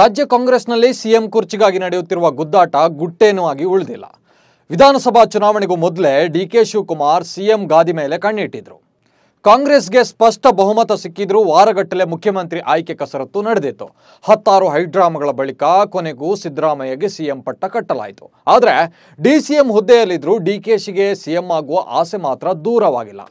ರಾಜ್ಯ ಕಾಂಗ್ರೆಸ್ನಲ್ಲಿ ಸಿಎಂ ಕುರ್ಚಿಗಾಗಿ ನಡೆಯುತ್ತಿರುವ ಗುದ್ದಾಟ ಗುಟ್ಟೇನೂ ಆಗಿ ಉಳಿದಿಲ್ಲ ವಿಧಾನಸಭಾ ಚುನಾವಣೆಗೂ ಮೊದಲೇ ಡಿ ಕೆ ಶಿವಕುಮಾರ್ ಸಿಎಂ ಗಾದಿ ಮೇಲೆ ಕಣ್ಣಿಟ್ಟಿದ್ರು ಕಾಂಗ್ರೆಸ್ಗೆ ಸ್ಪಷ್ಟ ಬಹುಮತ ಸಿಕ್ಕಿದ್ರು ವಾರಗಟ್ಟಲೆ ಮುಖ್ಯಮಂತ್ರಿ ಆಯ್ಕೆ ಕಸರತ್ತು ನಡೆದಿತ್ತು ಹತ್ತಾರು ಹೈಡ್ರಾಮಗಳ ಬಳಿಕ ಕೊನೆಗೂ ಸಿದ್ದರಾಮಯ್ಯಗೆ ಸಿಎಂ ಪಟ್ಟ ಕಟ್ಟಲಾಯಿತು ಆದರೆ ಡಿ ಸಿಎಂ ಹುದ್ದೆಯಲ್ಲಿದ್ದರೂ ಡಿ ಕೆ ಶಿಗೆ ಸಿಎಂ ಆಗುವ ಆಸೆ ಮಾತ್ರ ದೂರವಾಗಿಲ್ಲ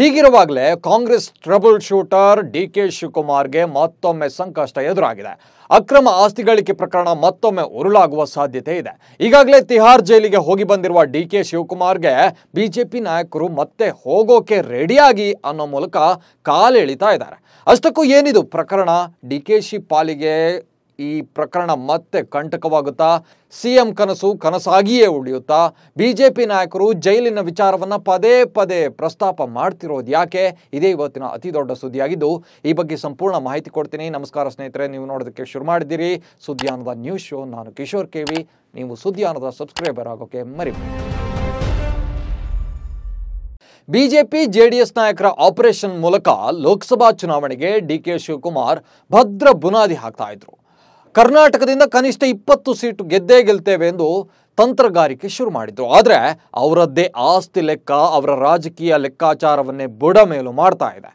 ಹೀಗಿರುವಾಗಲೇ Congress trouble shooter D K ಶಿವಕುಮಾರ್ಗೆ ಮತ್ತೊಮ್ಮೆ ಸಂಕಷ್ಟ ಎದುರಾಗಿದೆ ಅಕ್ರಮ ಆಸ್ತಿ ಗಳಿಕೆ ಪ್ರಕರಣ ಮತ್ತೊಮ್ಮೆ ಉರುಳಾಗುವ ಸಾಧ್ಯತೆ ಇದೆ ಈಗಾಗಲೇ ತಿಹಾರ್ ಜೈಲಿಗೆ ಹೋಗಿ ಬಂದಿರುವ ಡಿ ಕೆ ಶಿವಕುಮಾರ್ಗೆ ಬಿಜೆಪಿ ನಾಯಕರು ಮತ್ತೆ ಹೋಗೋಕೆ ರೆಡಿಯಾಗಿ ಅನ್ನೋ ಮೂಲಕ ಕಾಲೆಳಿತಾ ಇದ್ದಾರೆ ಅಷ್ಟಕ್ಕೂ ಏನಿದು ಪ್ರಕರಣ ಡಿ ಕೆ ಶಿ ಪಾಲಿಗೆ ಈ ಪ್ರಕರಣ ಮತ್ತೆ ಕಂಟಕವಾಗುತ್ತಾ ಸಿಎಂ ಕನಸು ಕನಸಾಗಿಯೇ ಉಳಿಯುತ್ತಾ ಬಿಜೆಪಿ ನಾಯಕರು ಜೈಲಿನ ವಿಚಾರವನ್ನು ಪದೇ ಪದೇ ಪ್ರಸ್ತಾಪ ಮಾಡ್ತಿರೋದು ಯಾಕೆ ಇದೇ ಇವತ್ತಿನ ಅತಿ ದೊಡ್ಡ ಸುದ್ದಿಯಾಗಿದ್ದು ಈ ಬಗ್ಗೆ ಸಂಪೂರ್ಣ ಮಾಹಿತಿ ಕೊಡ್ತೀನಿ ನಮಸ್ಕಾರ ಸ್ನೇಹಿತರೆ ನೀವು ನೋಡೋದಕ್ಕೆ ಶುರು ಮಾಡಿದ್ದೀರಿ ಸುದ್ದಿಯಾನದ ನ್ಯೂಸ್ ಶೋ ನಾನು ಕಿಶೋರ್ ಕೆವಿ ನೀವು ಸುದ್ದಿಯಾನದ ಸಬ್ಸ್ಕ್ರೈಬರ್ ಆಗೋಕೆ ಮರಿ ಬಿಜೆಪಿ ಜೆಡಿಎಸ್ ನಾಯಕರ ಆಪರೇಷನ್ ಮೂಲಕ ಲೋಕಸಭಾ ಚುನಾವಣೆಗೆ ಡಿ ಕೆ ಶಿವಕುಮಾರ್ ಭದ್ರ ಬುನಾದಿ ಹಾಕ್ತಾ ಇದ್ರು ಕರ್ನಾಟಕದಿಂದ ಕನಿಷ್ಠ ಇಪ್ಪತ್ತು ಸೀಟು ಗೆದ್ದೇ ಗೆಲ್ತೇವೆ ಎಂದು ತಂತ್ರಗಾರಿಕೆ ಶುರು ಮಾಡಿದ್ರು ಆದರೆ ಅವರದ್ದೇ ಆಸ್ತಿ ಲೆಕ್ಕ ಅವರ ರಾಜಕೀಯ ಲೆಕ್ಕಾಚಾರವನ್ನೇ ಬುಡ ಮೇಲು ಮಾಡ್ತಾ ಇದೆ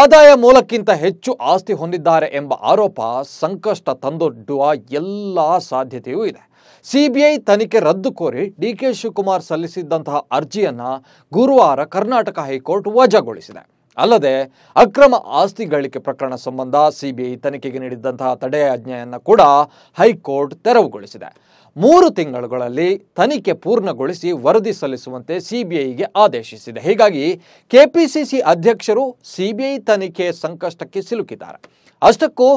ಆದಾಯ ಮೂಲಕ್ಕಿಂತ ಹೆಚ್ಚು ಆಸ್ತಿ ಹೊಂದಿದ್ದಾರೆ ಎಂಬ ಆರೋಪ ಸಂಕಷ್ಟ ತಂದೊಡ್ಡುವ ಎಲ್ಲ ಸಾಧ್ಯತೆಯೂ ಇದೆ ಸಿಬಿಐ ತನಿಖೆ ರದ್ದು ಕೋರಿ ಡಿ ಕೆ ಶಿವಕುಮಾರ್ ಸಲ್ಲಿಸಿದ್ದಂತಹ ಅರ್ಜಿಯನ್ನು ಗುರುವಾರ ಕರ್ನಾಟಕ ಹೈಕೋರ್ಟ್ ವಜಾಗೊಳಿಸಿದೆ ಅಲ್ಲದೆ ಅಕ್ರಮ ಆಸ್ತಿ ಗಳಿಕೆ ಪ್ರಕರಣ ಸಂಬಂಧ ಸಿಬಿಐ ತನಿಖೆಗೆ ನೀಡಿದ್ದಂತಹ ತಡೆಯಾಜ್ಞೆಯನ್ನು ಕೂಡ ಹೈಕೋರ್ಟ್ ತೆರವುಗೊಳಿಸಿದೆ ಮೂರು ತಿಂಗಳುಗಳಲ್ಲಿ ತನಿಖೆ ಪೂರ್ಣಗೊಳಿಸಿ ವರದಿ ಸಲ್ಲಿಸುವಂತೆ ಸಿಬಿಐಗೆ ಆದೇಶಿಸಿದೆ ಹೀಗಾಗಿ ಕೆಪಿಸಿಸಿ ಅಧ್ಯಕ್ಷರು ಸಿಬಿಐ ತನಿಖೆ ಸಂಕಷ್ಟಕ್ಕೆ ಸಿಲುಕಿದ್ದಾರೆ ಅಷ್ಟಕ್ಕೂ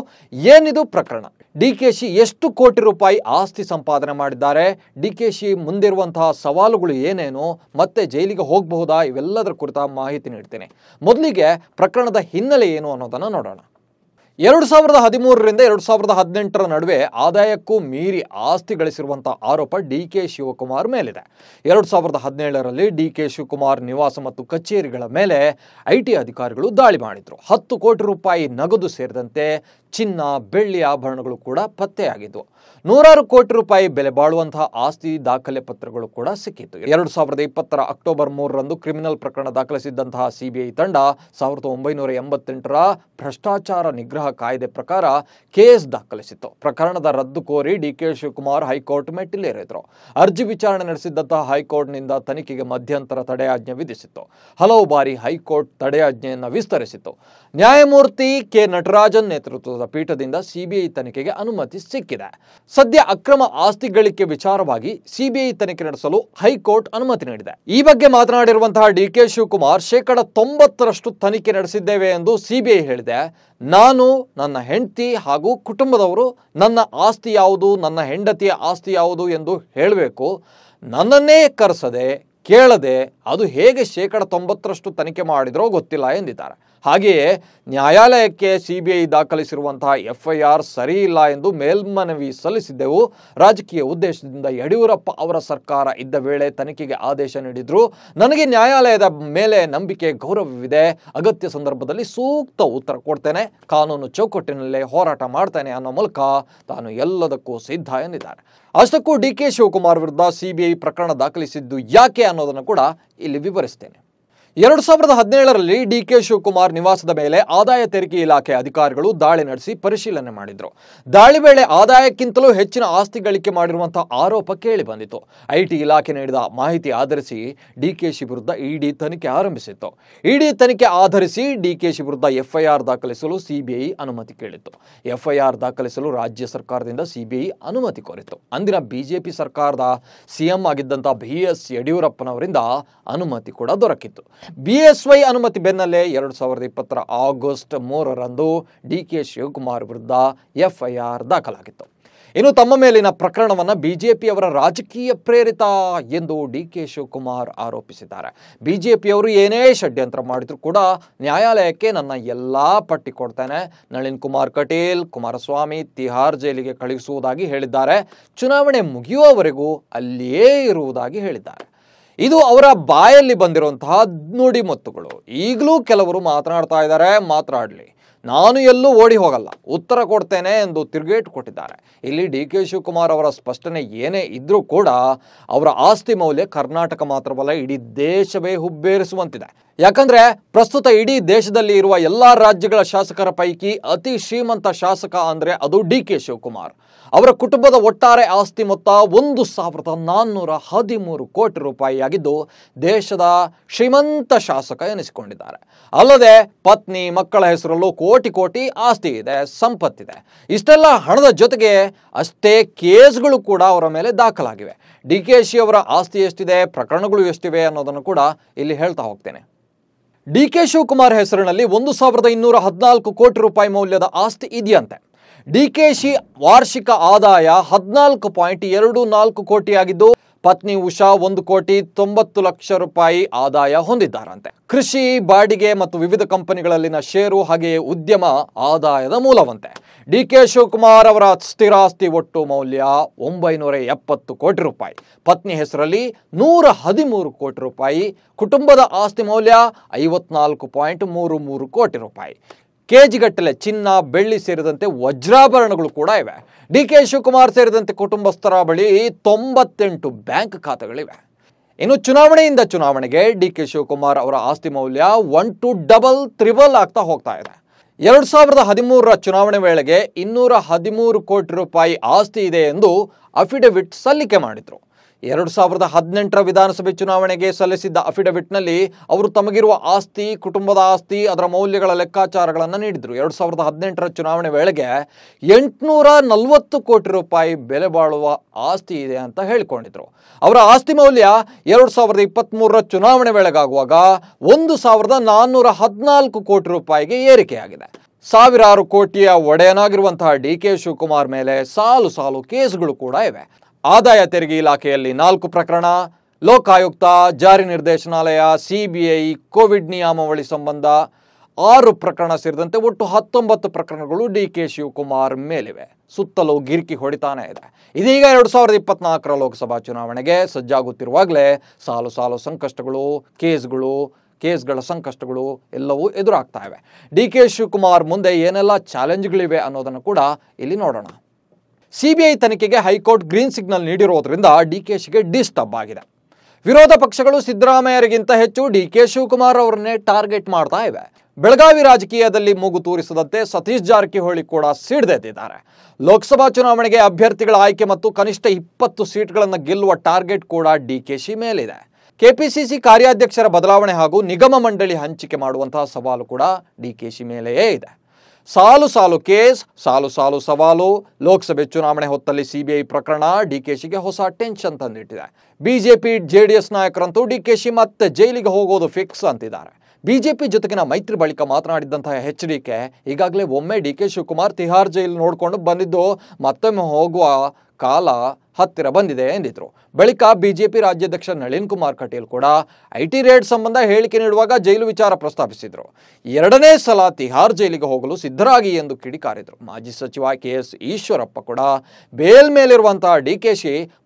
ಏನಿದು ಪ್ರಕರಣ ಡಿ ಕೆ ಶಿ ಎಷ್ಟು ಕೋಟಿ ರೂಪಾಯಿ ಆಸ್ತಿ ಸಂಪಾದನೆ ಮಾಡಿದ್ದಾರೆ ಡಿ ಕೆ ಶಿ ಮುಂದಿರುವಂತಹ ಸವಾಲುಗಳು ಏನೇನು ಮತ್ತೆ ಜೈಲಿಗೆ ಹೋಗಬಹುದಾ ಇವೆಲ್ಲದರ ಕುರಿತ ಮಾಹಿತಿ ನೀಡ್ತೇನೆ ಮೊದಲಿಗೆ ಪ್ರಕರಣದ ಹಿನ್ನೆಲೆ ಏನು ಅನ್ನೋದನ್ನು ನೋಡೋಣ ಎರಡು ಸಾವಿರದ ಹದಿಮೂರರಿಂದ ಎರಡು ಸಾವಿರದ ಹದಿನೆಂಟರ ನಡುವೆ ಆದಾಯಕ್ಕೂ ಮೀರಿ ಆಸ್ತಿ ಗಳಿಸಿರುವಂತಹ ಆರೋಪ ಡಿ ಕೆ ಶಿವಕುಮಾರ್ ಮೇಲಿದೆ ಎರಡು ಸಾವಿರದ ಹದಿನೇಳರಲ್ಲಿ ಡಿ ಕೆ ಶಿವಕುಮಾರ್ ನಿವಾಸ ಮತ್ತು ಕಚೇರಿಗಳ ಮೇಲೆ ಐ ಟಿ ಅಧಿಕಾರಿಗಳು ದಾಳಿ ಮಾಡಿದ್ರು ಹತ್ತು ಕೋಟಿ ರೂಪಾಯಿ ನಗದು ಸೇರಿದಂತೆ ಚಿನ್ನ ಬೆಳ್ಳಿ ಆಭರಣಗಳು ಕೂಡ ಪತ್ತೆಯಾಗಿದ್ದವು ನೂರಾರು ಕೋಟಿ ರೂಪಾಯಿ ಬೆಲೆ ಬಾಳುವಂತಹ ಆಸ್ತಿ ದಾಖಲೆ ಪತ್ರಗಳು ಕೂಡ ಸಿಕ್ಕಿತ್ತು ಎರಡು ಸಾವಿರದ ಇಪ್ಪತ್ತರ ಅಕ್ಟೋಬರ್ ಮೂರರಂದು ಕ್ರಿಮಿನಲ್ ಪ್ರಕರಣ ದಾಖಲಿಸಿದ್ದಂತಹ ಸಿಬಿಐ ತಂಡ ಸಾವಿರದ ಒಂಬೈನೂರ ಎಂಬತ್ತೆಂಟರ ಭ್ರಷ್ಟಾಚಾರ ನಿಗ್ರಹ ಸಂಗ್ರಹ ಕಾಯ್ದೆ ಪ್ರಕಾರ ಕೇಸ್ ದಾಖಲಿಸಿತ್ತು ಪ್ರಕರಣದ ರದ್ದು ಕೋರಿ ಡಿ ಕೆ ಶಿವಕುಮಾರ್ ಹೈಕೋರ್ಟ್ ಮೆಟ್ಟಿಲೇರಿದ್ರು ಅರ್ಜಿ ವಿಚಾರಣೆ ನಡೆಸಿದ್ದಂತಹ ಹೈಕೋರ್ಟ್ನಿಂದ ತನಿಖೆಗೆ ಮಧ್ಯಂತರ ತಡೆಯಾಜ್ಞೆ ವಿಧಿಸಿತ್ತು ಹಲವು ಬಾರಿ ಹೈಕೋರ್ಟ್ ತಡೆಯಾಜ್ಞೆಯನ್ನು ವಿಸ್ತರಿಸಿತ್ತು ನ್ಯಾಯಮೂರ್ತಿ ಕೆ ನಟರಾಜನ್ ನೇತೃತ್ವದ ಪೀಠದಿಂದ ಸಿಬಿಐ ತನಿಖೆಗೆ ಅನುಮತಿ ಸಿಕ್ಕಿದೆ ಸದ್ಯ ಅಕ್ರಮ ಆಸ್ತಿ ಗಳಿಕೆ ವಿಚಾರವಾಗಿ ಸಿಬಿಐ ತನಿಖೆ ನಡೆಸಲು ಹೈಕೋರ್ಟ್ ಅನುಮತಿ ನೀಡಿದೆ ಈ ಬಗ್ಗೆ ಮಾತನಾಡಿರುವಂತಹ ಡಿ ಕೆ ಶಿವಕುಮಾರ್ ಶೇಕಡ ತೊಂಬತ್ತರಷ್ಟು ತನಿಖೆ ನಡೆಸಿದ್ದೇವೆ ಎಂದು ಸಿಬಿಐ ಹೇಳಿದೆ ನಾನು ನನ್ನ ಹೆಂಡತಿ ಹಾಗೂ ಕುಟುಂಬದವರು ನನ್ನ ಆಸ್ತಿ ಯಾವುದು ನನ್ನ ಹೆಂಡತಿಯ ಆಸ್ತಿ ಯಾವುದು ಎಂದು ಹೇಳಬೇಕು ನನ್ನನ್ನೇ ಕರೆಸದೆ ಕೇಳದೆ ಅದು ಹೇಗೆ ಶೇಕಡ ತೊಂಬತ್ತರಷ್ಟು ತನಿಖೆ ಮಾಡಿದರೋ ಗೊತ್ತಿಲ್ಲ ಎಂದಿದ್ದಾರೆ ಹಾಗೆಯೇ ನ್ಯಾಯಾಲಯಕ್ಕೆ ಸಿ ಬಿ ಐ ದಾಖಲಿಸಿರುವಂತಹ ಎಫ್ ಐ ಆರ್ ಸರಿ ಇಲ್ಲ ಎಂದು ಮೇಲ್ಮನವಿ ಸಲ್ಲಿಸಿದ್ದೆವು ರಾಜಕೀಯ ಉದ್ದೇಶದಿಂದ ಯಡಿಯೂರಪ್ಪ ಅವರ ಸರ್ಕಾರ ಇದ್ದ ವೇಳೆ ತನಿಖೆಗೆ ಆದೇಶ ನೀಡಿದ್ರು ನನಗೆ ನ್ಯಾಯಾಲಯದ ಮೇಲೆ ನಂಬಿಕೆ ಗೌರವವಿದೆ ಅಗತ್ಯ ಸಂದರ್ಭದಲ್ಲಿ ಸೂಕ್ತ ಉತ್ತರ ಕೊಡ್ತೇನೆ ಕಾನೂನು ಚೌಕಟ್ಟಿನಲ್ಲೇ ಹೋರಾಟ ಮಾಡ್ತೇನೆ ಅನ್ನೋ ಮೂಲಕ ತಾನು ಎಲ್ಲದಕ್ಕೂ ಸಿದ್ಧ ಎಂದಿದ್ದಾರೆ ಅಷ್ಟಕ್ಕೂ ಡಿ ಕೆ ಶಿವಕುಮಾರ್ ವಿರುದ್ಧ ಸಿಬಿಐ ಪ್ರಕರಣ ದಾಖಲಿಸಿದ್ದು ಯಾಕೆ ಅನ್ನೋದನ್ನು ಕೂಡ ಇಲ್ಲಿ ವಿವರಿಸ್ತೇನೆ ಎರಡು ಸಾವಿರದ ಹದಿನೇಳರಲ್ಲಿ ಡಿ ಕೆ ಶಿವಕುಮಾರ್ ನಿವಾಸದ ಮೇಲೆ ಆದಾಯ ತೆರಿಗೆ ಇಲಾಖೆ ಅಧಿಕಾರಿಗಳು ದಾಳಿ ನಡೆಸಿ ಪರಿಶೀಲನೆ ಮಾಡಿದ್ರು ದಾಳಿ ವೇಳೆ ಆದಾಯಕ್ಕಿಂತಲೂ ಹೆಚ್ಚಿನ ಆಸ್ತಿ ಗಳಿಕೆ ಮಾಡಿರುವಂತಹ ಆರೋಪ ಕೇಳಿ ಬಂದಿತ್ತು ಐಟಿ ಇಲಾಖೆ ನೀಡಿದ ಮಾಹಿತಿ ಆಧರಿಸಿ ಡಿಕೆಶಿ ವಿರುದ್ಧ ಇಡಿ ತನಿಖೆ ಆರಂಭಿಸಿತ್ತು ಇಡಿ ತನಿಖೆ ಆಧರಿಸಿ ಶಿ ವಿರುದ್ಧ ಎಫ್ಐಆರ್ ದಾಖಲಿಸಲು ಸಿಬಿಐ ಅನುಮತಿ ಕೇಳಿತ್ತು ಎಫ್ಐಆರ್ ದಾಖಲಿಸಲು ರಾಜ್ಯ ಸರ್ಕಾರದಿಂದ ಸಿಬಿಐ ಅನುಮತಿ ಕೋರಿತ್ತು ಅಂದಿನ ಬಿಜೆಪಿ ಸರ್ಕಾರದ ಸಿಎಂ ಆಗಿದ್ದಂಥ ಬಿ ಎಸ್ ಯಡಿಯೂರಪ್ಪನವರಿಂದ ಅನುಮತಿ ಕೂಡ ದೊರಕಿತ್ತು ಬಿ ಎಸ್ ವೈ ಅನುಮತಿ ಬೆನ್ನಲ್ಲೇ ಎರಡು ಸಾವಿರದ ಇಪ್ಪತ್ತರ ಆಗಸ್ಟ್ ಮೂರರಂದು ಡಿ ಕೆ ಶಿವಕುಮಾರ್ ವಿರುದ್ಧ ಆರ್ ದಾಖಲಾಗಿತ್ತು ಇನ್ನು ತಮ್ಮ ಮೇಲಿನ ಪ್ರಕರಣವನ್ನು ಬಿಜೆಪಿಯವರ ರಾಜಕೀಯ ಪ್ರೇರಿತ ಎಂದು ಡಿ ಕೆ ಶಿವಕುಮಾರ್ ಆರೋಪಿಸಿದ್ದಾರೆ ಬಿಜೆಪಿಯವರು ಏನೇ ಷಡ್ಯಂತ್ರ ಮಾಡಿದ್ರು ಕೂಡ ನ್ಯಾಯಾಲಯಕ್ಕೆ ನನ್ನ ಎಲ್ಲ ಪಟ್ಟಿ ಕೊಡ್ತೇನೆ ನಳಿನ್ ಕುಮಾರ್ ಕಟೀಲ್ ಕುಮಾರಸ್ವಾಮಿ ತಿಹಾರ್ ಜೈಲಿಗೆ ಕಳುಹಿಸುವುದಾಗಿ ಹೇಳಿದ್ದಾರೆ ಚುನಾವಣೆ ಮುಗಿಯುವವರೆಗೂ ಅಲ್ಲಿಯೇ ಇರುವುದಾಗಿ ಹೇಳಿದ್ದಾರೆ ಇದು ಅವರ ಬಾಯಲ್ಲಿ ಬಂದಿರುವಂತಹ ನುಡಿ ಈಗಲೂ ಕೆಲವರು ಮಾತನಾಡ್ತಾ ಇದ್ದಾರೆ ಮಾತನಾಡಲಿ ನಾನು ಎಲ್ಲೂ ಓಡಿ ಹೋಗಲ್ಲ ಉತ್ತರ ಕೊಡ್ತೇನೆ ಎಂದು ತಿರುಗೇಟು ಕೊಟ್ಟಿದ್ದಾರೆ ಇಲ್ಲಿ ಡಿ ಕೆ ಶಿವಕುಮಾರ್ ಅವರ ಸ್ಪಷ್ಟನೆ ಏನೇ ಇದ್ರೂ ಕೂಡ ಅವರ ಆಸ್ತಿ ಮೌಲ್ಯ ಕರ್ನಾಟಕ ಮಾತ್ರವಲ್ಲ ಇಡೀ ದೇಶವೇ ಹುಬ್ಬೇರಿಸುವಂತಿದೆ ಯಾಕಂದ್ರೆ ಪ್ರಸ್ತುತ ಇಡೀ ದೇಶದಲ್ಲಿ ಇರುವ ಎಲ್ಲ ರಾಜ್ಯಗಳ ಶಾಸಕರ ಪೈಕಿ ಅತಿ ಶ್ರೀಮಂತ ಶಾಸಕ ಅಂದ್ರೆ ಅದು ಡಿ ಕೆ ಶಿವಕುಮಾರ್ ಅವರ ಕುಟುಂಬದ ಒಟ್ಟಾರೆ ಆಸ್ತಿ ಮೊತ್ತ ಒಂದು ಸಾವಿರದ ನಾನ್ನೂರ ಹದಿಮೂರು ಕೋಟಿ ರೂಪಾಯಿಯಾಗಿದ್ದು ದೇಶದ ಶ್ರೀಮಂತ ಶಾಸಕ ಎನಿಸಿಕೊಂಡಿದ್ದಾರೆ ಅಲ್ಲದೆ ಪತ್ನಿ ಮಕ್ಕಳ ಹೆಸರಲ್ಲೂ ಕೋಟಿ ಕೋಟಿ ಆಸ್ತಿ ಇದೆ ಸಂಪತ್ತಿದೆ ಇಷ್ಟೆಲ್ಲ ಹಣದ ಜೊತೆಗೆ ಅಷ್ಟೇ ಕೇಸ್ಗಳು ಕೂಡ ಅವರ ಮೇಲೆ ದಾಖಲಾಗಿವೆ ಡಿ ಕೆ ಶಿ ಅವರ ಆಸ್ತಿ ಎಷ್ಟಿದೆ ಪ್ರಕರಣಗಳು ಎಷ್ಟಿವೆ ಅನ್ನೋದನ್ನು ಕೂಡ ಇಲ್ಲಿ ಹೇಳ್ತಾ ಹೋಗ್ತೇನೆ ಡಿ ಕೆ ಶಿವಕುಮಾರ್ ಹೆಸರಿನಲ್ಲಿ ಒಂದು ಸಾವಿರದ ಇನ್ನೂರ ಹದಿನಾಲ್ಕು ಕೋಟಿ ರೂಪಾಯಿ ಮೌಲ್ಯದ ಆಸ್ತಿ ಇದೆಯಂತೆ ಡಿ ಕೆ ಶಿ ವಾರ್ಷಿಕ ಆದಾಯ ಹದಿನಾಲ್ಕು ಪಾಯಿಂಟ್ ಎರಡು ನಾಲ್ಕು ಕೋಟಿ ಆಗಿದ್ದು ಪತ್ನಿ ಉಷಾ ಒಂದು ಕೋಟಿ ತೊಂಬತ್ತು ಲಕ್ಷ ರೂಪಾಯಿ ಆದಾಯ ಹೊಂದಿದ್ದಾರಂತೆ ಕೃಷಿ ಬಾಡಿಗೆ ಮತ್ತು ವಿವಿಧ ಕಂಪನಿಗಳಲ್ಲಿನ ಷೇರು ಹಾಗೆಯೇ ಉದ್ಯಮ ಆದಾಯದ ಮೂಲವಂತೆ ಡಿ ಕೆ ಶಿವಕುಮಾರ್ ಅವರ ಸ್ಥಿರಾಸ್ತಿ ಒಟ್ಟು ಮೌಲ್ಯ ಒಂಬೈನೂರ ಎಪ್ಪತ್ತು ಕೋಟಿ ರೂಪಾಯಿ ಪತ್ನಿ ಹೆಸರಲ್ಲಿ ನೂರ ಹದಿಮೂರು ಕೋಟಿ ರೂಪಾಯಿ ಕುಟುಂಬದ ಆಸ್ತಿ ಮೌಲ್ಯ ಐವತ್ನಾಲ್ಕು ಪಾಯಿಂಟ್ ಮೂರು ಮೂರು ಕೋಟಿ ರೂಪಾಯಿ ಕೆಜಿಗಟ್ಟಲೆ ಚಿನ್ನ ಬೆಳ್ಳಿ ಸೇರಿದಂತೆ ವಜ್ರಾಭರಣಗಳು ಕೂಡ ಇವೆ ಡಿ ಕೆ ಶಿವಕುಮಾರ್ ಸೇರಿದಂತೆ ಕುಟುಂಬಸ್ಥರ ಬಳಿ ತೊಂಬತ್ತೆಂಟು ಬ್ಯಾಂಕ್ ಖಾತೆಗಳಿವೆ ಇನ್ನು ಚುನಾವಣೆಯಿಂದ ಚುನಾವಣೆಗೆ ಡಿ ಕೆ ಶಿವಕುಮಾರ್ ಅವರ ಆಸ್ತಿ ಮೌಲ್ಯ ಒನ್ ಟು ಡಬಲ್ ತ್ರಿಬಲ್ ಆಗ್ತಾ ಹೋಗ್ತಾ ಇದೆ ಎರಡು ಸಾವಿರದ ಹದಿಮೂರರ ಚುನಾವಣೆ ವೇಳೆಗೆ ಇನ್ನೂರ ಹದಿಮೂರು ಕೋಟಿ ರೂಪಾಯಿ ಆಸ್ತಿ ಇದೆ ಎಂದು ಅಫಿಡವಿಟ್ ಸಲ್ಲಿಕೆ ಮಾಡಿದರು ಎರಡು ಸಾವಿರದ ಹದಿನೆಂಟರ ವಿಧಾನಸಭೆ ಚುನಾವಣೆಗೆ ಸಲ್ಲಿಸಿದ್ದ ಅಫಿಡವಿಟ್ನಲ್ಲಿ ಅವರು ತಮಗಿರುವ ಆಸ್ತಿ ಕುಟುಂಬದ ಆಸ್ತಿ ಅದರ ಮೌಲ್ಯಗಳ ಲೆಕ್ಕಾಚಾರಗಳನ್ನು ನೀಡಿದರು ಎರಡು ಸಾವಿರದ ಹದಿನೆಂಟರ ಚುನಾವಣೆ ವೇಳೆಗೆ ಎಂಟುನೂರ ನಲವತ್ತು ಕೋಟಿ ರೂಪಾಯಿ ಬೆಲೆ ಬಾಳುವ ಆಸ್ತಿ ಇದೆ ಅಂತ ಹೇಳಿಕೊಂಡಿದ್ರು ಅವರ ಆಸ್ತಿ ಮೌಲ್ಯ ಎರಡು ಸಾವಿರದ ಇಪ್ಪತ್ತ್ಮೂರರ ಚುನಾವಣೆ ವೇಳೆಗಾಗುವಾಗ ಒಂದು ಸಾವಿರದ ನಾನ್ನೂರ ಹದಿನಾಲ್ಕು ಕೋಟಿ ರೂಪಾಯಿಗೆ ಏರಿಕೆಯಾಗಿದೆ ಸಾವಿರಾರು ಕೋಟಿಯ ಒಡೆಯನಾಗಿರುವಂತಹ ಡಿ ಕೆ ಶಿವಕುಮಾರ್ ಮೇಲೆ ಸಾಲು ಸಾಲು ಕೇಸ್ಗಳು ಕೂಡ ಇವೆ ಆದಾಯ ತೆರಿಗೆ ಇಲಾಖೆಯಲ್ಲಿ ನಾಲ್ಕು ಪ್ರಕರಣ ಲೋಕಾಯುಕ್ತ ಜಾರಿ ನಿರ್ದೇಶನಾಲಯ ಸಿಬಿಐ ಕೋವಿಡ್ ನಿಯಮಾವಳಿ ಸಂಬಂಧ ಆರು ಪ್ರಕರಣ ಸೇರಿದಂತೆ ಒಟ್ಟು ಹತ್ತೊಂಬತ್ತು ಪ್ರಕರಣಗಳು ಡಿ ಕೆ ಶಿವಕುಮಾರ್ ಮೇಲಿವೆ ಸುತ್ತಲೂ ಗಿರಿಕಿ ಹೊಡಿತಾನೆ ಇದೆ ಇದೀಗ ಎರಡು ಸಾವಿರದ ಇಪ್ಪತ್ನಾಲ್ಕರ ಲೋಕಸಭಾ ಚುನಾವಣೆಗೆ ಸಜ್ಜಾಗುತ್ತಿರುವಾಗಲೇ ಸಾಲು ಸಾಲು ಸಂಕಷ್ಟಗಳು ಕೇಸ್ಗಳು ಕೇಸ್ಗಳ ಸಂಕಷ್ಟಗಳು ಎಲ್ಲವೂ ಎದುರಾಗ್ತಾ ಇವೆ ಡಿ ಕೆ ಶಿವಕುಮಾರ್ ಮುಂದೆ ಏನೆಲ್ಲ ಚಾಲೆಂಜ್ಗಳಿವೆ ಅನ್ನೋದನ್ನು ಕೂಡ ಇಲ್ಲಿ ನೋಡೋಣ ಸಿಬಿಐ ತನಿಖೆಗೆ ಹೈಕೋರ್ಟ್ ಗ್ರೀನ್ ಸಿಗ್ನಲ್ ನೀಡಿರುವುದರಿಂದ ಡಿ ಡಿಸ್ಟರ್ಬ್ ಆಗಿದೆ ವಿರೋಧ ಪಕ್ಷಗಳು ಸಿದ್ದರಾಮಯ್ಯರಿಗಿಂತ ಹೆಚ್ಚು ಡಿ ಕೆ ಶಿವಕುಮಾರ್ ಅವರನ್ನೇ ಟಾರ್ಗೆಟ್ ಮಾಡ್ತಾ ಇವೆ ಬೆಳಗಾವಿ ರಾಜಕೀಯದಲ್ಲಿ ಮೂಗು ತೂರಿಸದಂತೆ ಸತೀಶ್ ಜಾರಕಿಹೊಳಿ ಕೂಡ ಸಿಡ್ದೆದ್ದಿದ್ದಾರೆ ಲೋಕಸಭಾ ಚುನಾವಣೆಗೆ ಅಭ್ಯರ್ಥಿಗಳ ಆಯ್ಕೆ ಮತ್ತು ಕನಿಷ್ಠ ಇಪ್ಪತ್ತು ಸೀಟ್ಗಳನ್ನು ಗೆಲ್ಲುವ ಟಾರ್ಗೆಟ್ ಕೂಡ ಡಿ ಕೆ ಶಿ ಮೇಲಿದೆ ಕೆಪಿಸಿಸಿ ಕಾರ್ಯಾಧ್ಯಕ್ಷರ ಬದಲಾವಣೆ ಹಾಗೂ ನಿಗಮ ಮಂಡಳಿ ಹಂಚಿಕೆ ಮಾಡುವಂತಹ ಸವಾಲು ಕೂಡ ಡಿ ಕೆ ಶಿ ಮೇಲೆಯೇ ಇದೆ ಸಾಲು ಸಾಲು ಕೇಸ್ ಸಾಲು ಸಾಲು ಸವಾಲು ಲೋಕಸಭೆ ಚುನಾವಣೆ ಹೊತ್ತಲ್ಲಿ ಸಿಬಿಐ ಪ್ರಕರಣ ಡಿಕೆಶಿಗೆ ಹೊಸ ಟೆನ್ಷನ್ ತಂದಿಟ್ಟಿದೆ ಬಿಜೆಪಿ ಎಸ್ ನಾಯಕರಂತೂ ಡಿಕೆಶಿ ಮತ್ತೆ ಜೈಲಿಗೆ ಹೋಗೋದು ಫಿಕ್ಸ್ ಅಂತಿದ್ದಾರೆ ಬಿಜೆಪಿ ಜೊತೆಗಿನ ಮೈತ್ರಿ ಬಳಿಕ ಮಾತನಾಡಿದ್ದಂತಹ ಎಚ್ ಡಿ ಕೆ ಈಗಾಗಲೇ ಒಮ್ಮೆ D K Shivakumar Tihar jail ನೋಡಿಕೊಂಡು ಬಂದಿದ್ದು ಮತ್ತೊಮ್ಮೆ ಹೋಗುವ ಕಾಲ ಹತ್ತಿರ ಬಂದಿದೆ ಎಂದಿದ್ರು ಬಳಿಕ ಬಿಜೆಪಿ ರಾಜ್ಯಾಧ್ಯಕ್ಷ ನಳಿನ್ ಕುಮಾರ್ ಕಟೀಲ್ ಕೂಡ ಐಟಿ ರೇಡ್ ಸಂಬಂಧ ಹೇಳಿಕೆ ನೀಡುವಾಗ ಜೈಲು ವಿಚಾರ ಪ್ರಸ್ತಾಪಿಸಿದ್ರು ಎರಡನೇ ಸಲ ತಿಹಾರ್ ಜೈಲಿಗೆ ಹೋಗಲು ಸಿದ್ಧರಾಗಿ ಎಂದು ಕಿಡಿಕಾರಿದ್ರು ಮಾಜಿ ಸಚಿವ ಕೆ ಎಸ್ ಈಶ್ವರಪ್ಪ ಕೂಡ ಬೇಲ್ ಮೇಲಿರುವಂತಹ ಡಿ ಕೆ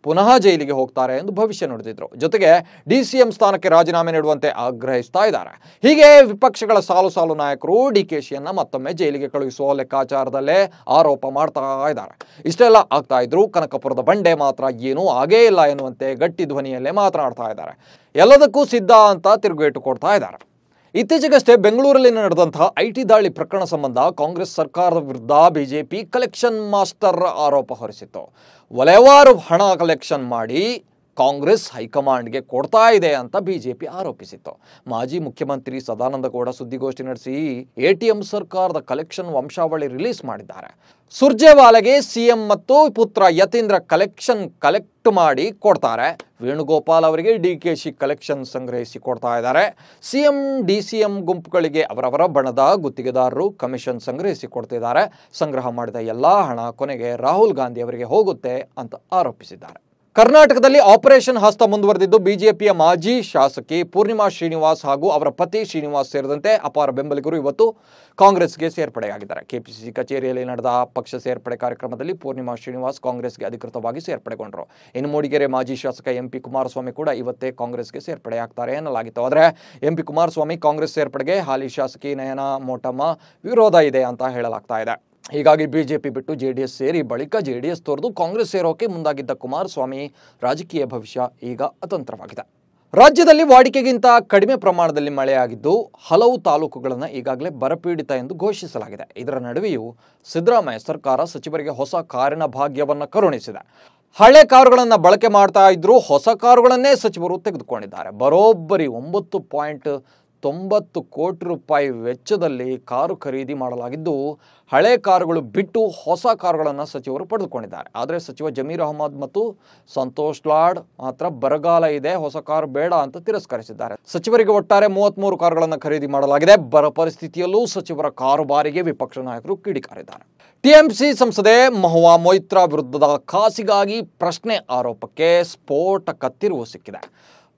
ಪುನಃ ಜೈಲಿಗೆ ಹೋಗ್ತಾರೆ ಎಂದು ಭವಿಷ್ಯ ನುಡಿದಿದ್ರು ಜೊತೆಗೆ ಡಿ ಸಿ ಎಂ ಸ್ಥಾನಕ್ಕೆ ರಾಜೀನಾಮೆ ನೀಡುವಂತೆ ಆಗ್ರಹಿಸ್ತಾ ಇದ್ದಾರೆ ಹೀಗೆ ವಿಪಕ್ಷಗಳ ಸಾಲು ಸಾಲು ನಾಯಕರು ಡಿ ಕೆ ಮತ್ತೊಮ್ಮೆ ಜೈಲಿಗೆ ಕಳುಹಿಸುವ ಲೆಕ್ಕಾಚಾರದಲ್ಲೇ ಆರೋಪ ಮಾಡ್ತಾ ಇದ್ದಾರೆ ಇಷ್ಟೆಲ್ಲ ಆಗ್ತಾ ಇದ್ರು ಕನಕಪುರದ ಬಂಡೆ ಮಾತ್ರ ಏನೂ ಆಗೇ ಇಲ್ಲ ಎನ್ನುವಂತೆ ಗಟ್ಟಿ ಧ್ವನಿಯಲ್ಲೇ ಮಾತನಾಡ್ತಾ ಇದ್ದಾರೆ ಎಲ್ಲದಕ್ಕೂ ಸಿದ್ಧ ಅಂತ ತಿರುಗೇಟು ಕೊಡ್ತಾ ಇದ್ದಾರೆ ಇತ್ತೀಚೆಗಷ್ಟೇ ಬೆಂಗಳೂರಲ್ಲಿ ನಡೆದಂತಹ ಐಟಿ ದಾಳಿ ಪ್ರಕರಣ ಸಂಬಂಧ ಕಾಂಗ್ರೆಸ್ ಸರ್ಕಾರದ ವಿರುದ್ಧ ಬಿಜೆಪಿ ಕಲೆಕ್ಷನ್ ಮಾಸ್ಟರ್ ಆರೋಪ ಹೊರಿಸಿತ್ತು ವಲಯವಾರು ಹಣ ಕಲೆಕ್ಷನ್ ಮಾಡಿ ಕಾಂಗ್ರೆಸ್ ಹೈಕಮಾಂಡ್ಗೆ ಕೊಡ್ತಾ ಇದೆ ಅಂತ ಬಿಜೆಪಿ ಆರೋಪಿಸಿತ್ತು ಮಾಜಿ ಮುಖ್ಯಮಂತ್ರಿ ಸದಾನಂದ ಗೌಡ ಸುದ್ದಿಗೋಷ್ಠಿ ನಡೆಸಿ ಎಟಿಎಂ ಸರ್ಕಾರದ ಕಲೆಕ್ಷನ್ ವಂಶಾವಳಿ ರಿಲೀಸ್ ಮಾಡಿದ್ದಾರೆ ಸುರ್ಜೇವಾಲಾಗೆ ಎಂ ಮತ್ತು ಪುತ್ರ ಯತೀಂದ್ರ ಕಲೆಕ್ಷನ್ ಕಲೆಕ್ಟ್ ಮಾಡಿ ಕೊಡ್ತಾರೆ ವೇಣುಗೋಪಾಲ್ ಅವರಿಗೆ ಡಿ ಕೆ ಶಿ ಕಲೆಕ್ಷನ್ ಸಂಗ್ರಹಿಸಿ ಕೊಡ್ತಾ ಇದ್ದಾರೆ ಸಿಎಂ ಡಿ ಸಿ ಎಂ ಗುಂಪುಗಳಿಗೆ ಅವರವರ ಬಣದ ಗುತ್ತಿಗೆದಾರರು ಕಮಿಷನ್ ಸಂಗ್ರಹಿಸಿ ಕೊಡ್ತಿದ್ದಾರೆ ಸಂಗ್ರಹ ಮಾಡಿದ ಎಲ್ಲ ಹಣ ಕೊನೆಗೆ ರಾಹುಲ್ ಗಾಂಧಿ ಅವರಿಗೆ ಹೋಗುತ್ತೆ ಅಂತ ಆರೋಪಿಸಿದ್ದಾರೆ ಕರ್ನಾಟಕದಲ್ಲಿ ಆಪರೇಷನ್ ಹಸ್ತ ಮುಂದುವರೆದಿದ್ದು ಬಿಜೆಪಿಯ ಮಾಜಿ ಶಾಸಕಿ ಪೂರ್ಣಿಮಾ ಶ್ರೀನಿವಾಸ್ ಹಾಗೂ ಅವರ ಪತಿ ಶ್ರೀನಿವಾಸ್ ಸೇರಿದಂತೆ ಅಪಾರ ಬೆಂಬಲಿಗರು ಇವತ್ತು ಕಾಂಗ್ರೆಸ್ಗೆ ಸೇರ್ಪಡೆಯಾಗಿದ್ದಾರೆ ಕೆಪಿಸಿಸಿ ಕಚೇರಿಯಲ್ಲಿ ನಡೆದ ಪಕ್ಷ ಸೇರ್ಪಡೆ ಕಾರ್ಯಕ್ರಮದಲ್ಲಿ ಪೂರ್ಣಿಮಾ ಶ್ರೀನಿವಾಸ್ ಕಾಂಗ್ರೆಸ್ಗೆ ಅಧಿಕೃತವಾಗಿ ಸೇರ್ಪಡೆಗೊಂಡರು ಇನ್ನು ಮೂಡಿಗೆರೆ ಮಾಜಿ ಶಾಸಕ ಎಂಪಿ ಕುಮಾರಸ್ವಾಮಿ ಕೂಡ ಇವತ್ತೇ ಕಾಂಗ್ರೆಸ್ಗೆ ಸೇರ್ಪಡೆಯಾಗ್ತಾರೆ ಎನ್ನಲಾಗಿತ್ತು ಆದರೆ ಎಂಪಿ ಕುಮಾರಸ್ವಾಮಿ ಕಾಂಗ್ರೆಸ್ ಸೇರ್ಪಡೆಗೆ ಹಾಲಿ ಶಾಸಕಿ ನಯನ ಮೋಟಮ್ಮ ವಿರೋಧ ಇದೆ ಅಂತ ಹೇಳಲಾಗ್ತಾ ಇದೆ ಹೀಗಾಗಿ ಬಿಜೆಪಿ ಬಿಟ್ಟು ಜೆ ಡಿ ಎಸ್ ಸೇರಿ ಬಳಿಕ ಜೆ ಡಿ ಎಸ್ ತೋರೆದು ಕಾಂಗ್ರೆಸ್ ಸೇರೋಕೆ ಮುಂದಾಗಿದ್ದ ಕುಮಾರಸ್ವಾಮಿ ರಾಜಕೀಯ ಭವಿಷ್ಯ ಈಗ ಅತಂತ್ರವಾಗಿದೆ ರಾಜ್ಯದಲ್ಲಿ ವಾಡಿಕೆಗಿಂತ ಕಡಿಮೆ ಪ್ರಮಾಣದಲ್ಲಿ ಮಳೆಯಾಗಿದ್ದು ಹಲವು ತಾಲೂಕುಗಳನ್ನು ಈಗಾಗಲೇ ಬರಪೀಡಿತ ಎಂದು ಘೋಷಿಸಲಾಗಿದೆ ಇದರ ನಡುವೆಯೂ ಸಿದ್ದರಾಮಯ್ಯ ಸರ್ಕಾರ ಸಚಿವರಿಗೆ ಹೊಸ ಕಾರಿನ ಭಾಗ್ಯವನ್ನು ಕರುಣಿಸಿದೆ ಹಳೆ ಕಾರುಗಳನ್ನು ಬಳಕೆ ಮಾಡ್ತಾ ಇದ್ರೂ ಹೊಸ ಕಾರುಗಳನ್ನೇ ಸಚಿವರು ತೆಗೆದುಕೊಂಡಿದ್ದಾರೆ ಬರೋಬ್ಬರಿ ಒಂಬತ್ತು ಪಾಯಿಂಟ್ ತೊಂಬತ್ತು ಕೋಟಿ ರೂಪಾಯಿ ವೆಚ್ಚದಲ್ಲಿ ಕಾರು ಖರೀದಿ ಮಾಡಲಾಗಿದ್ದು ಹಳೆ ಕಾರುಗಳು ಬಿಟ್ಟು ಹೊಸ ಕಾರುಗಳನ್ನು ಸಚಿವರು ಪಡೆದುಕೊಂಡಿದ್ದಾರೆ ಆದರೆ ಸಚಿವ ಜಮೀರ್ ಅಹಮದ್ ಮತ್ತು ಸಂತೋಷ್ ಲಾಡ್ ಮಾತ್ರ ಬರಗಾಲ ಇದೆ ಹೊಸ ಕಾರು ಬೇಡ ಅಂತ ತಿರಸ್ಕರಿಸಿದ್ದಾರೆ ಸಚಿವರಿಗೆ ಒಟ್ಟಾರೆ ಮೂವತ್ತ್ಮೂರು ಕಾರುಗಳನ್ನು ಖರೀದಿ ಮಾಡಲಾಗಿದೆ ಬರ ಪರಿಸ್ಥಿತಿಯಲ್ಲೂ ಸಚಿವರ ಕಾರು ಬಾರಿಗೆ ವಿಪಕ್ಷ ನಾಯಕರು ಕಿಡಿಕಾರಿದ್ದಾರೆ ಟಿಎಂಸಿ ಸಂಸದೆ ಮಹುವಾ ಮೊಯ್ತ್ರಾ ವಿರುದ್ಧದ ಖಾಸಿಗಾಗಿ ಪ್ರಶ್ನೆ ಆರೋಪಕ್ಕೆ ಸ್ಫೋಟಕ ತಿರುವು ಸಿಕ್ಕಿದೆ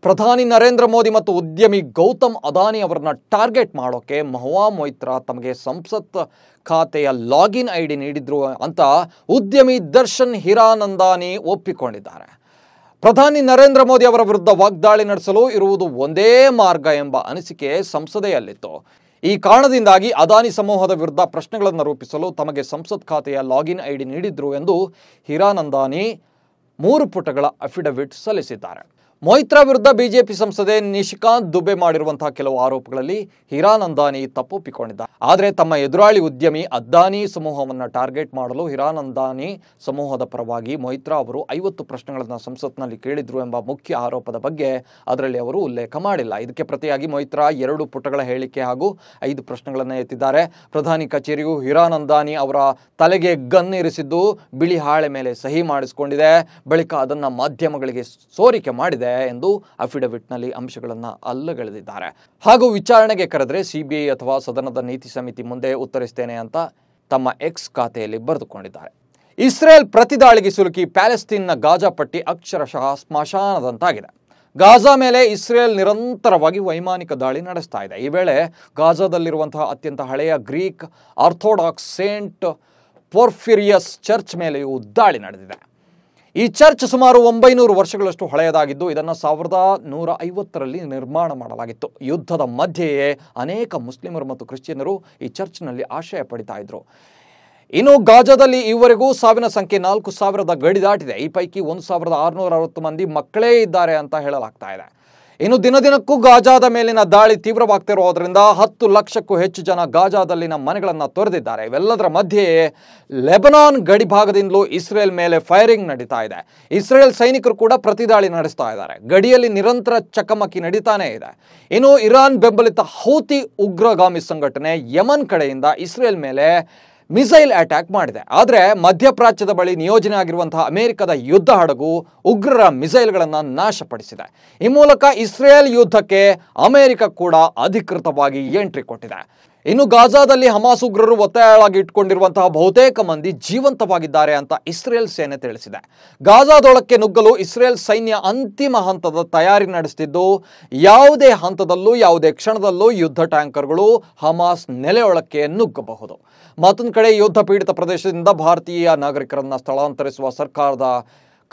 ಪ್ರಧಾನಿ ನರೇಂದ್ರ ಮೋದಿ ಮತ್ತು ಉದ್ಯಮಿ ಗೌತಮ್ ಅದಾನಿ ಅವರನ್ನ ಟಾರ್ಗೆಟ್ ಮಾಡೋಕೆ ಮಹುವಾ ಮೊಯಿತ್ರಾ ತಮಗೆ ಸಂಸತ್ ಖಾತೆಯ ಲಾಗಿನ್ ಐ ಡಿ ನೀಡಿದ್ರು ಅಂತ ಉದ್ಯಮಿ ದರ್ಶನ್ ಹಿರಾನಂದಾನಿ ಒಪ್ಪಿಕೊಂಡಿದ್ದಾರೆ ಪ್ರಧಾನಿ ನರೇಂದ್ರ ಮೋದಿ ಅವರ ವಿರುದ್ಧ ವಾಗ್ದಾಳಿ ನಡೆಸಲು ಇರುವುದು ಒಂದೇ ಮಾರ್ಗ ಎಂಬ ಅನಿಸಿಕೆ ಸಂಸದೆಯಲ್ಲಿತ್ತು ಈ ಕಾರಣದಿಂದಾಗಿ ಅದಾನಿ ಸಮೂಹದ ವಿರುದ್ಧ ಪ್ರಶ್ನೆಗಳನ್ನು ರೂಪಿಸಲು ತಮಗೆ ಸಂಸತ್ ಖಾತೆಯ ಲಾಗಿನ್ ಐ ಡಿ ನೀಡಿದ್ರು ಎಂದು ಹಿರಾನಂದಾನಿ ಮೂರು ಪುಟಗಳ ಅಫಿಡವಿಟ್ ಸಲ್ಲಿಸಿದ್ದಾರೆ ಮೈತ್ರಾ ವಿರುದ್ಧ ಬಿಜೆಪಿ ಸಂಸದೆ ನಿಶಿಕಾಂತ್ ದುಬೆ ಮಾಡಿರುವಂತಹ ಕೆಲವು ಆರೋಪಗಳಲ್ಲಿ ಹಿರಾನಂದಾನಿ ತಪ್ಪೊಪ್ಪಿಕೊಂಡಿದ್ದ ಆದರೆ ತಮ್ಮ ಎದುರಾಳಿ ಉದ್ಯಮಿ ಅದ್ದಾನಿ ಸಮೂಹವನ್ನು ಟಾರ್ಗೆಟ್ ಮಾಡಲು ಹಿರಾನಂದಾನಿ ಸಮೂಹದ ಪರವಾಗಿ ಮೈತ್ರಾ ಅವರು ಐವತ್ತು ಪ್ರಶ್ನೆಗಳನ್ನು ಸಂಸತ್ನಲ್ಲಿ ಕೇಳಿದ್ರು ಎಂಬ ಮುಖ್ಯ ಆರೋಪದ ಬಗ್ಗೆ ಅದರಲ್ಲಿ ಅವರು ಉಲ್ಲೇಖ ಮಾಡಿಲ್ಲ ಇದಕ್ಕೆ ಪ್ರತಿಯಾಗಿ ಮೈತ್ರಾ ಎರಡು ಪುಟಗಳ ಹೇಳಿಕೆ ಹಾಗೂ ಐದು ಪ್ರಶ್ನೆಗಳನ್ನು ಎತ್ತಿದ್ದಾರೆ ಪ್ರಧಾನಿ ಕಚೇರಿಯು ಹಿರಾನಂದಾನಿ ಅವರ ತಲೆಗೆ ಗನ್ ಇರಿಸಿದ್ದು ಬಿಳಿ ಹಾಳೆ ಮೇಲೆ ಸಹಿ ಮಾಡಿಸಿಕೊಂಡಿದೆ ಬಳಿಕ ಅದನ್ನು ಮಾಧ್ಯಮಗಳಿಗೆ ಸೋರಿಕೆ ಮಾಡಿದೆ ಇದೆ ಎಂದು ಅಫಿಡವಿಟ್ನಲ್ಲಿ ಅಂಶಗಳನ್ನು ಅಲ್ಲಗಳೆದಿದ್ದಾರೆ ಹಾಗೂ ವಿಚಾರಣೆಗೆ ಕರೆದ್ರೆ ಸಿಬಿಐ ಅಥವಾ ಸದನದ ನೀತಿ ಸಮಿತಿ ಮುಂದೆ ಉತ್ತರಿಸ್ತೇನೆ ಅಂತ ತಮ್ಮ ಎಕ್ಸ್ ಖಾತೆಯಲ್ಲಿ ಬರೆದುಕೊಂಡಿದ್ದಾರೆ ಇಸ್ರೇಲ್ ಪ್ರತಿದಾಳಿಗೆ ಸಿಲುಕಿ ಪ್ಯಾಲೆಸ್ತೀನ್ನ ಗಾಜಾ ಪಟ್ಟಿ ಅಕ್ಷರಶಃ ಸ್ಮಶಾನದಂತಾಗಿದೆ ಗಾಜಾ ಮೇಲೆ ಇಸ್ರೇಲ್ ನಿರಂತರವಾಗಿ ವೈಮಾನಿಕ ದಾಳಿ ನಡೆಸ್ತಾ ಇದೆ ಈ ವೇಳೆ ಗಾಜಾದಲ್ಲಿರುವಂತಹ ಅತ್ಯಂತ ಹಳೆಯ Greek Orthodox Saint Porphyrius church ಮೇಲೆಯೂ ದಾಳಿ ನಡೆದಿದೆ ಈ ಚರ್ಚ್ ಸುಮಾರು ಒಂಬೈನೂರು ವರ್ಷಗಳಷ್ಟು ಹಳೆಯದಾಗಿದ್ದು ಇದನ್ನು ಸಾವಿರದ ನೂರ ಐವತ್ತರಲ್ಲಿ ನಿರ್ಮಾಣ ಮಾಡಲಾಗಿತ್ತು ಯುದ್ಧದ ಮಧ್ಯೆಯೇ ಅನೇಕ ಮುಸ್ಲಿಮರು ಮತ್ತು ಕ್ರಿಶ್ಚಿಯನ್ನರು ಈ ಚರ್ಚ್ನಲ್ಲಿ ಆಶ್ರಯ ಪಡಿತಾ ಇದ್ರು ಇನ್ನು ಗಾಜಾದಲ್ಲಿ ಈವರೆಗೂ ಸಾವಿನ ಸಂಖ್ಯೆ ನಾಲ್ಕು ಸಾವಿರದ ಗಡಿ ದಾಟಿದೆ ಈ ಪೈಕಿ ಒಂದು ಸಾವಿರದ ಆರುನೂರ ಅರವತ್ತು ಮಂದಿ ಮಕ್ಕಳೇ ಇದ್ದಾರೆ ಅಂತ ಹೇಳಲಾಗ್ತಾ ಇದೆ ಇನ್ನು ದಿನ ದಿನಕ್ಕೂ ಗಾಜಾದ ಮೇಲಿನ ದಾಳಿ ತೀವ್ರವಾಗ್ತಿರುವುದರಿಂದ ಹತ್ತು ಲಕ್ಷಕ್ಕೂ ಹೆಚ್ಚು ಜನ ಗಾಜಾದಲ್ಲಿನ ಮನೆಗಳನ್ನು ತೊರೆದಿದ್ದಾರೆ ಇವೆಲ್ಲದರ ಮಧ್ಯೆಯೇ ಲೆಬನಾನ್ ಗಡಿಭಾಗದಿಂದಲೂ ಇಸ್ರೇಲ್ ಮೇಲೆ ಫೈರಿಂಗ್ ನಡೀತಾ ಇದೆ ಇಸ್ರೇಲ್ ಸೈನಿಕರು ಕೂಡ ಪ್ರತಿದಾಳಿ ನಡೆಸ್ತಾ ಇದ್ದಾರೆ ಗಡಿಯಲ್ಲಿ ನಿರಂತರ ಚಕಮಕಿ ನಡೀತಾನೆ ಇದೆ ಇನ್ನು ಇರಾನ್ ಬೆಂಬಲಿತ ಹೌತಿ ಉಗ್ರಗಾಮಿ ಸಂಘಟನೆ ಯಮನ್ ಕಡೆಯಿಂದ ಇಸ್ರೇಲ್ ಮೇಲೆ ಮಿಸೈಲ್ ಅಟ್ಯಾಕ್ ಮಾಡಿದೆ ಆದರೆ ಮಧ್ಯಪ್ರಾಚ್ಯದ ಬಳಿ ನಿಯೋಜನೆ ಆಗಿರುವಂತಹ ಅಮೆರಿಕದ ಯುದ್ಧ ಹಡಗು ಉಗ್ರರ ಮಿಸೈಲ್ಗಳನ್ನು ನಾಶಪಡಿಸಿದೆ ಈ ಮೂಲಕ ಇಸ್ರೇಲ್ ಯುದ್ಧಕ್ಕೆ ಅಮೆರಿಕ ಕೂಡ ಅಧಿಕೃತವಾಗಿ ಎಂಟ್ರಿ ಕೊಟ್ಟಿದೆ ಇನ್ನು ಗಾಜಾದಲ್ಲಿ ಹಮಾಸ್ ಉಗ್ರರು ಒತ್ತಾಯಳಾಗಿ ಇಟ್ಟುಕೊಂಡಿರುವಂತಹ ಬಹುತೇಕ ಮಂದಿ ಜೀವಂತವಾಗಿದ್ದಾರೆ ಅಂತ ಇಸ್ರೇಲ್ ಸೇನೆ ತಿಳಿಸಿದೆ ಗಾಜಾದೊಳಕ್ಕೆ ನುಗ್ಗಲು ಇಸ್ರೇಲ್ ಸೈನ್ಯ ಅಂತಿಮ ಹಂತದ ತಯಾರಿ ನಡೆಸುತ್ತಿದ್ದು ಯಾವುದೇ ಹಂತದಲ್ಲೂ ಯಾವುದೇ ಕ್ಷಣದಲ್ಲೂ ಯುದ್ಧ ಟ್ಯಾಂಕರ್ಗಳು ಹಮಾಸ್ ನೆಲೆಯೊಳಕ್ಕೆ ನುಗ್ಗಬಹುದು ಮತ್ತೊಂದು ಕಡೆ ಯುದ್ಧ ಪೀಡಿತ ಪ್ರದೇಶದಿಂದ ಭಾರತೀಯ ನಾಗರಿಕರನ್ನು ಸ್ಥಳಾಂತರಿಸುವ ಸರ್ಕಾರದ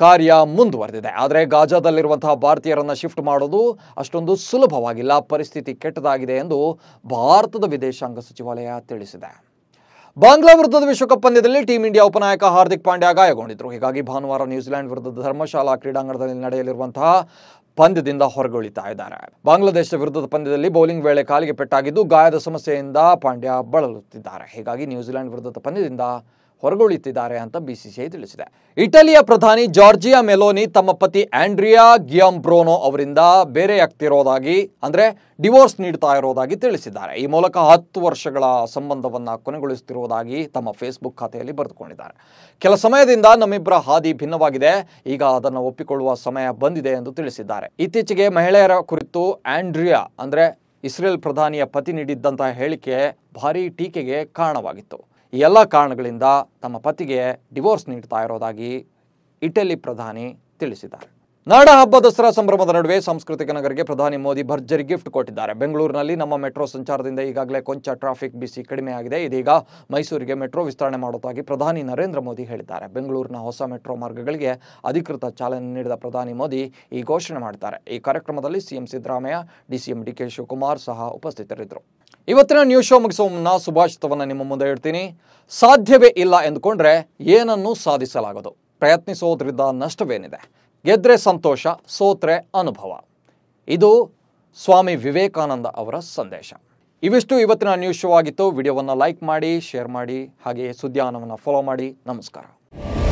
ಕಾರ್ಯ ಮುಂದುವರೆದಿದೆ ಆದರೆ ಗಾಜಾದಲ್ಲಿರುವಂತಹ ಭಾರತೀಯರನ್ನು ಶಿಫ್ಟ್ ಮಾಡೋದು ಅಷ್ಟೊಂದು ಸುಲಭವಾಗಿಲ್ಲ ಪರಿಸ್ಥಿತಿ ಕೆಟ್ಟದಾಗಿದೆ ಎಂದು ಭಾರತದ ವಿದೇಶಾಂಗ ಸಚಿವಾಲಯ ತಿಳಿಸಿದೆ ಬಾಂಗ್ಲಾ ವಿರುದ್ಧದ ವಿಶ್ವಕಪ್ ಪಂದ್ಯದಲ್ಲಿ ಟೀಂ ಇಂಡಿಯಾ ಉಪನಾಯಕ ಹಾರ್ದಿಕ್ ಪಾಂಡ್ಯ ಗಾಯಗೊಂಡಿದ್ದರು ಹೀಗಾಗಿ ಭಾನುವಾರ ನ್ಯೂಜಿಲೆಂಡ್ ವಿರುದ್ಧದ ಧರ್ಮಶಾಲಾ ಕ್ರೀಡಾಂಗಣದಲ್ಲಿ ನಡೆಯಲಿರುವಂತಹ ಪಂದ್ಯದಿಂದ ಹೊರಗುಳಿತಾ ಇದ್ದಾರೆ ಬಾಂಗ್ಲಾದೇಶದ ವಿರುದ್ಧದ ಪಂದ್ಯದಲ್ಲಿ ಬೌಲಿಂಗ್ ವೇಳೆ ಕಾಲಿಗೆ ಪೆಟ್ಟಾಗಿದ್ದು ಗಾಯದ ಸಮಸ್ಯೆಯಿಂದ ಪಾಂಡ್ಯ ಬಳಲುತ್ತಿದ್ದಾರೆ ಹೀಗಾಗಿ ನ್ಯೂಜಿಲೆಂಡ್ ವಿರುದ್ಧದ ಪಂದ್ಯದಿಂದ ಹೊರಗುಳಿತಿದ್ದಾರೆ ಅಂತ ಬಿಸಿಸಿಐ ತಿಳಿಸಿದೆ ಇಟಲಿಯ ಪ್ರಧಾನಿ ಜಾರ್ಜಿಯಾ ಮೆಲೋನಿ ತಮ್ಮ ಪತಿ ಆಂಡ್ರಿಯಾ ಬ್ರೋನೊ ಅವರಿಂದ ಬೇರೆಯಾಗ್ತಿರೋದಾಗಿ ಅಂದ್ರೆ ಡಿವೋರ್ಸ್ ನೀಡ್ತಾ ಇರೋದಾಗಿ ತಿಳಿಸಿದ್ದಾರೆ ಈ ಮೂಲಕ ಹತ್ತು ವರ್ಷಗಳ ಸಂಬಂಧವನ್ನು ಕೊನೆಗೊಳಿಸುತ್ತಿರುವುದಾಗಿ ತಮ್ಮ ಫೇಸ್ಬುಕ್ ಖಾತೆಯಲ್ಲಿ ಬರೆದುಕೊಂಡಿದ್ದಾರೆ ಕೆಲ ಸಮಯದಿಂದ ನಮ್ಮಿಬ್ಬರ ಹಾದಿ ಭಿನ್ನವಾಗಿದೆ ಈಗ ಅದನ್ನು ಒಪ್ಪಿಕೊಳ್ಳುವ ಸಮಯ ಬಂದಿದೆ ಎಂದು ತಿಳಿಸಿದ್ದಾರೆ ಇತ್ತೀಚೆಗೆ ಮಹಿಳೆಯರ ಕುರಿತು ಆಂಡ್ರಿಯಾ ಅಂದರೆ ಇಸ್ರೇಲ್ ಪ್ರಧಾನಿಯ ಪತಿ ನೀಡಿದ್ದಂತಹ ಹೇಳಿಕೆ ಭಾರೀ ಟೀಕೆಗೆ ಕಾರಣವಾಗಿತ್ತು ಈ ಎಲ್ಲ ಕಾರಣಗಳಿಂದ ತಮ್ಮ ಪತಿಗೆ ಡಿವೋರ್ಸ್ ನೀಡ್ತಾ ಇರೋದಾಗಿ ಇಟಲಿ ಪ್ರಧಾನಿ ತಿಳಿಸಿದ್ದಾರೆ ನಾಡ ಹಬ್ಬ ದಸರಾ ಸಂಭ್ರಮದ ನಡುವೆ ಸಾಂಸ್ಕೃತಿಕ ನಗರಿಗೆ ಪ್ರಧಾನಿ ಮೋದಿ ಭರ್ಜರಿ ಗಿಫ್ಟ್ ಕೊಟ್ಟಿದ್ದಾರೆ ಬೆಂಗಳೂರಿನಲ್ಲಿ ನಮ್ಮ ಮೆಟ್ರೋ ಸಂಚಾರದಿಂದ ಈಗಾಗಲೇ ಕೊಂಚ ಟ್ರಾಫಿಕ್ ಬಿಸಿ ಕಡಿಮೆಯಾಗಿದೆ ಇದೀಗ ಮೈಸೂರಿಗೆ ಮೆಟ್ರೋ ವಿಸ್ತರಣೆ ಮಾಡುವುದಾಗಿ ಪ್ರಧಾನಿ ನರೇಂದ್ರ ಮೋದಿ ಹೇಳಿದ್ದಾರೆ ಬೆಂಗಳೂರಿನ ಹೊಸ ಮೆಟ್ರೋ ಮಾರ್ಗಗಳಿಗೆ ಅಧಿಕೃತ ಚಾಲನೆ ನೀಡಿದ ಪ್ರಧಾನಿ ಮೋದಿ ಈ ಘೋಷಣೆ ಮಾಡಿದ್ದಾರೆ ಈ ಕಾರ್ಯಕ್ರಮದಲ್ಲಿ CM Siddaramaiah DCM K Shivakumar ಸಹ ಉಪಸ್ಥಿತರಿದ್ದರು ಇವತ್ತಿನ ನ್ಯೂಸ್ ಶೋ ಮುಗಿಸುವ ಮುನ್ನ ಸುಭಾಷಿತವನ್ನು ನಿಮ್ಮ ಮುಂದೆ ಇಡ್ತೀನಿ ಸಾಧ್ಯವೇ ಇಲ್ಲ ಎಂದುಕೊಂಡ್ರೆ ಏನನ್ನು ಸಾಧಿಸಲಾಗದು ಪ್ರಯತ್ನಿಸೋದ್ರಿಂದ ನಷ್ಟವೇನಿದೆ ಗೆದ್ರೆ ಸಂತೋಷ ಸೋತ್ರೆ ಅನುಭವ ಇದು ಸ್ವಾಮಿ ವಿವೇಕಾನಂದ ಅವರ ಸಂದೇಶ ಇವಿಷ್ಟು ಇವತ್ತಿನ ನ್ಯೂಸ್ ಶೋ ಆಗಿತ್ತು ವಿಡಿಯೋವನ್ನು ಲೈಕ್ ಮಾಡಿ ಶೇರ್ ಮಾಡಿ ಹಾಗೆಯೇ ಸುದ್ದಿಯಾನವನ್ನು ಫಾಲೋ ಮಾಡಿ ನಮಸ್ಕಾರ